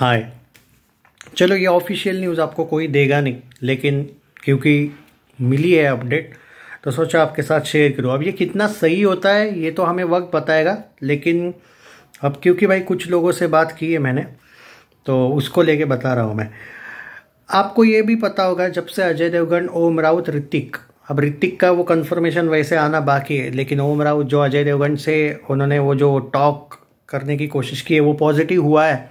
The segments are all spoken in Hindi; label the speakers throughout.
Speaker 1: हाय चलो ये ऑफिशियल न्यूज़ आपको कोई देगा नहीं लेकिन क्योंकि मिली है अपडेट तो सोचा आपके साथ शेयर करूँ अब ये कितना सही होता है ये तो हमें वक्त बताएगा लेकिन अब क्योंकि भाई कुछ लोगों से बात की है मैंने तो उसको लेके बता रहा हूँ मैं आपको ये भी पता होगा जब से अजय देवगन ओम राउत ऋतिक अब ऋतिक का वो कन्फर्मेशन वैसे आना बाकी है लेकिन ओम राउत जो अजय देवगन से उन्होंने वो जो टॉक करने की कोशिश की है वो पॉजिटिव हुआ है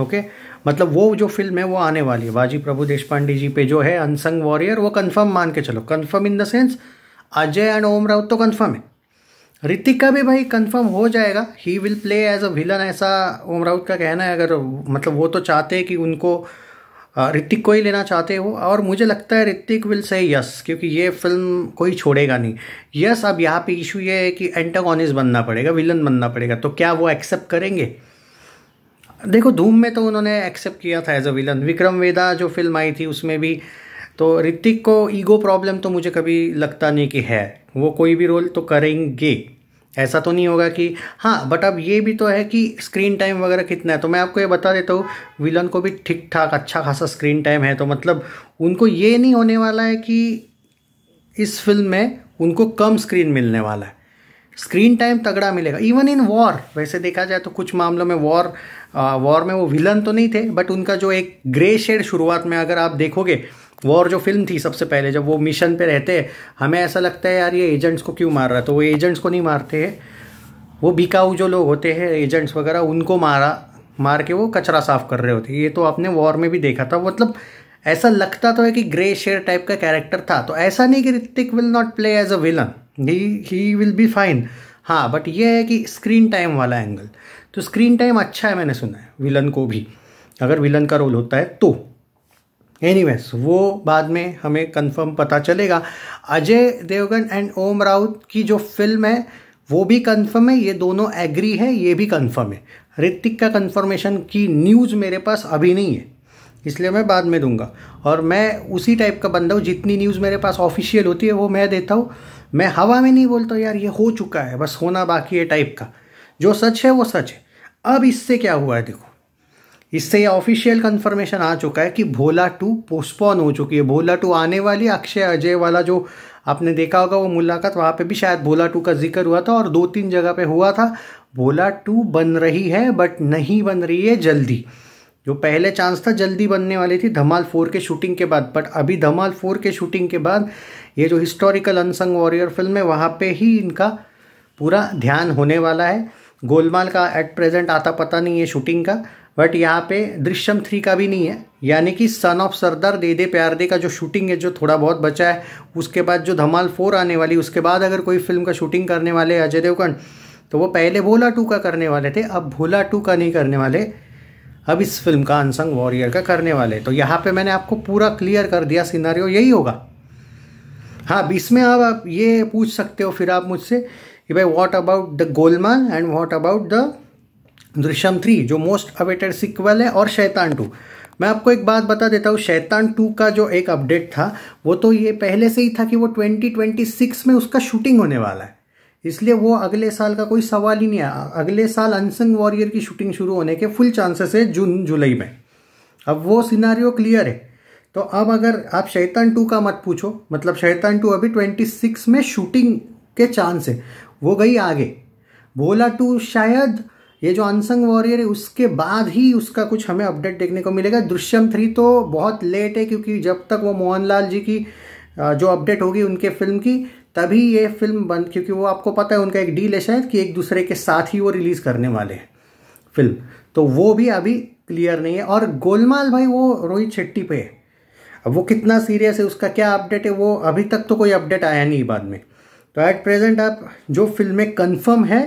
Speaker 1: ओके मतलब वो जो फिल्म है वो आने वाली है बाजी प्रभु देश जी पे जो है अनसंग वॉरियर वो कन्फर्म मान के चलो confirm in the sense Ajay and Om Raut तो कन्फर्म है ऋतिक का भी भाई कंफर्म हो जाएगा he will play as a villain ऐसा ओम राउत का कहना है अगर मतलब वो तो चाहते हैं कि उनको ऋतिक को ही लेना चाहते हो और मुझे लगता है ऋतिक विल से यस क्योंकि ये फिल्म कोई छोड़ेगा नहीं यस अब यहाँ पे इशू ये है कि एंटागोनिस्ट बनना पड़ेगा विलन बनना पड़ेगा तो क्या वो एक्सेप्ट करेंगे देखो धूम में तो उन्होंने एक्सेप्ट किया था as a villain Vikram Vedha जो फिल्म आई थी उसमें भी तो ऋतिक को ईगो प्रॉब्लम तो मुझे कभी लगता नहीं कि है वो कोई भी रोल तो करेंगे ऐसा तो नहीं होगा कि हाँ बट अब ये भी तो है कि स्क्रीन टाइम वगैरह कितना है तो मैं आपको ये बता देता हूँ विलन को भी ठीक ठाक अच्छा खासा स्क्रीन टाइम है तो मतलब उनको ये नहीं होने वाला है कि इस फिल्म में उनको कम स्क्रीन मिलने वाला है स्क्रीन टाइम तगड़ा मिलेगा इवन इन वॉर वैसे देखा जाए तो कुछ मामलों में वॉर वॉर में वो विलन तो नहीं थे बट उनका जो एक ग्रे शेड शुरुआत में अगर आप देखोगे वॉर जो फिल्म थी सबसे पहले जब वो मिशन पे रहते हैं हमें ऐसा लगता है यार ये एजेंट्स को क्यों मार रहा है तो वो एजेंट्स को नहीं मारते हैं वो बिकाऊ जो लोग होते हैं एजेंट्स वगैरह उनको मारा मार के वो कचरा साफ कर रहे होते ये तो आपने वॉर में भी देखा था मतलब ऐसा लगता तो है कि ग्रे शेड टाइप का कैरेक्टर था तो ऐसा नहीं कि Hrithik will not play as a villain he he will be fine हाँ बट ये है कि स्क्रीन टाइम वाला एंगल तो स्क्रीन टाइम अच्छा है मैंने सुना है विलन को भी अगर विलन का रोल होता है तो एनी वो बाद में हमें कंफर्म पता चलेगा अजय देवगन एंड ओम राउत की जो फिल्म है वो भी कंफर्म है ये दोनों एग्री है ये भी कंफर्म है ऋतिक का कंफर्मेशन की न्यूज़ मेरे पास अभी नहीं है इसलिए मैं बाद में दूंगा और मैं उसी टाइप का बंदा हूँ जितनी न्यूज़ मेरे पास ऑफिशियल होती है वो मैं देता हूँ मैं हवा में नहीं बोलता यार ये हो चुका है बस होना बाकी है टाइप का जो सच है वो सच है अब इससे क्या हुआ है देखो इससे ये ऑफिशियल कन्फर्मेशन आ चुका है कि भोला टू पोस्टपोन हो चुकी है भोला टू आने वाली अक्षय अजय वाला जो आपने देखा होगा वो मुलाकात वहाँ पे भी शायद भोला टू का जिक्र हुआ था और दो तीन जगह पे हुआ था भोला टू बन रही है बट नहीं बन रही है जल्दी जो पहले चांस था जल्दी बनने वाली थी धमाल फोर के शूटिंग के बाद बट अभी धमाल फोर के शूटिंग के बाद ये जो हिस्टोरिकल अनसंग वॉरियर फिल्म है वहाँ पे ही इनका पूरा ध्यान होने वाला है गोलमाल का एट प्रेजेंट आता पता नहीं है शूटिंग का बट यहाँ पे दृश्यम थ्री का भी नहीं है यानी कि सन ऑफ सरदार दे दे प्यार दे का जो शूटिंग है जो थोड़ा बहुत बचा है उसके बाद जो धमाल फोर आने वाली उसके बाद अगर कोई फिल्म का शूटिंग करने वाले अजय देवगन तो वो पहले भोला टू का करने वाले थे अब भोला टू का नहीं करने वाले अब इस फिल्म का अनसंग वॉरियर का करने वाले तो यहाँ पे मैंने आपको पूरा क्लियर कर दिया सिनारियो यही होगा हाँ अब इसमें आप, आप ये पूछ सकते हो फिर आप मुझसे कि भाई what about the Golmaal and what about the Drishyam three जो मोस्ट अवेटेड सिक्वल है और शैतान टू मैं आपको एक बात बता देता हूँ शैतान टू का जो एक अपडेट था वो तो ये पहले से ही था कि वो 2026 में उसका शूटिंग होने वाला है इसलिए वो अगले साल का कोई सवाल ही नहीं आया अगले साल अनसंग वॉरियर की शूटिंग शुरू होने के फुल चांसेस है जून जुलाई में अब वो सिनारियो क्लियर है तो अब अगर आप शैतान टू का मत पूछो मतलब शैतान टू अभी ट्वेंटी सिक्स में शूटिंग के चांस है वो गई आगे भोला टू शायद ये जो अनसंग वॉरियर है उसके बाद ही उसका कुछ हमें अपडेट देखने को मिलेगा दृश्यम थ्री तो बहुत लेट है क्योंकि जब तक वो मोहनलाल जी की जो अपडेट होगी उनके फिल्म की तभी ये फिल्म बन क्योंकि वो आपको पता है उनका एक डील है शायद कि एक दूसरे के साथ ही वो रिलीज़ करने वाले हैं फिल्म तो वो भी अभी क्लियर नहीं है और गोलमाल भाई वो रोहित शेट्टी पे है अब वो कितना सीरियस है उसका क्या अपडेट है वो अभी तक तो कोई अपडेट आया नहीं बाद में तो एट प्रेजेंट आप जो फिल्में कन्फर्म है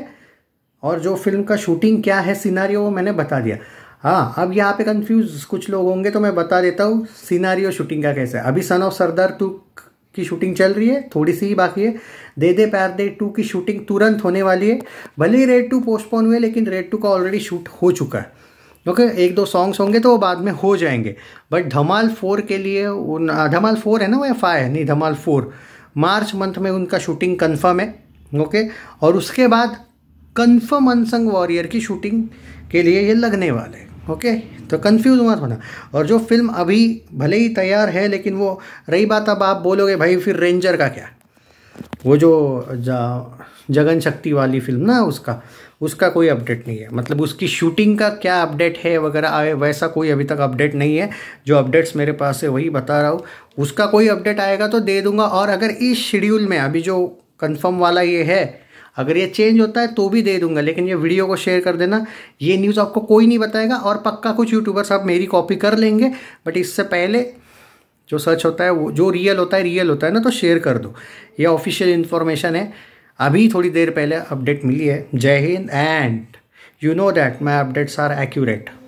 Speaker 1: और जो फिल्म का शूटिंग क्या है सीनारी वो मैंने बता दिया हाँ अब यहाँ पे कंफ्यूज कुछ लोग होंगे तो मैं बता देता हूँ और शूटिंग का कैसा है अभी सन ऑफ सरदार टू की शूटिंग चल रही है थोड़ी सी ही बाकी है दे दे पैर दे टू की शूटिंग तुरंत होने वाली है भले ही रेड टू पोस्टपोन हुए लेकिन रेड टू का ऑलरेडी शूट हो चुका है ओके okay, एक दो सॉन्ग्स होंगे तो वो बाद में हो जाएंगे बट धमाल फोर के लिए उन धमाल फोर है ना वो या फाइव है नहीं धमाल फोर मार्च मंथ में उनका शूटिंग कंफर्म है ओके okay? और उसके बाद कंफर्म अनसंग वॉरियर की शूटिंग के लिए ये लगने वाले हैं ओके तो कंफ्यूज मत होना और जो फिल्म अभी भले ही तैयार है लेकिन वो रही बात अब आप बोलोगे भाई फिर रेंजर का क्या वो जो जगन शक्ति वाली फिल्म ना उसका उसका कोई अपडेट नहीं है मतलब उसकी शूटिंग का क्या अपडेट है वगैरह आए वैसा कोई अभी तक अपडेट नहीं है जो अपडेट्स मेरे पास है वही बता रहा हूँ उसका कोई अपडेट आएगा तो दे दूंगा और अगर इस शेड्यूल में अभी जो कंफर्म वाला ये है अगर ये चेंज होता है तो भी दे दूंगा लेकिन ये वीडियो को शेयर कर देना ये न्यूज़ आपको कोई नहीं बताएगा और पक्का कुछ यूट्यूबर्स आप मेरी कॉपी कर लेंगे बट इससे पहले जो सर्च होता है वो जो रियल होता है रियल होता है ना तो शेयर कर दो ये ऑफिशियल इन्फॉर्मेशन है अभी थोड़ी देर पहले अपडेट मिली है Jai Hind and you know that my updates are accurate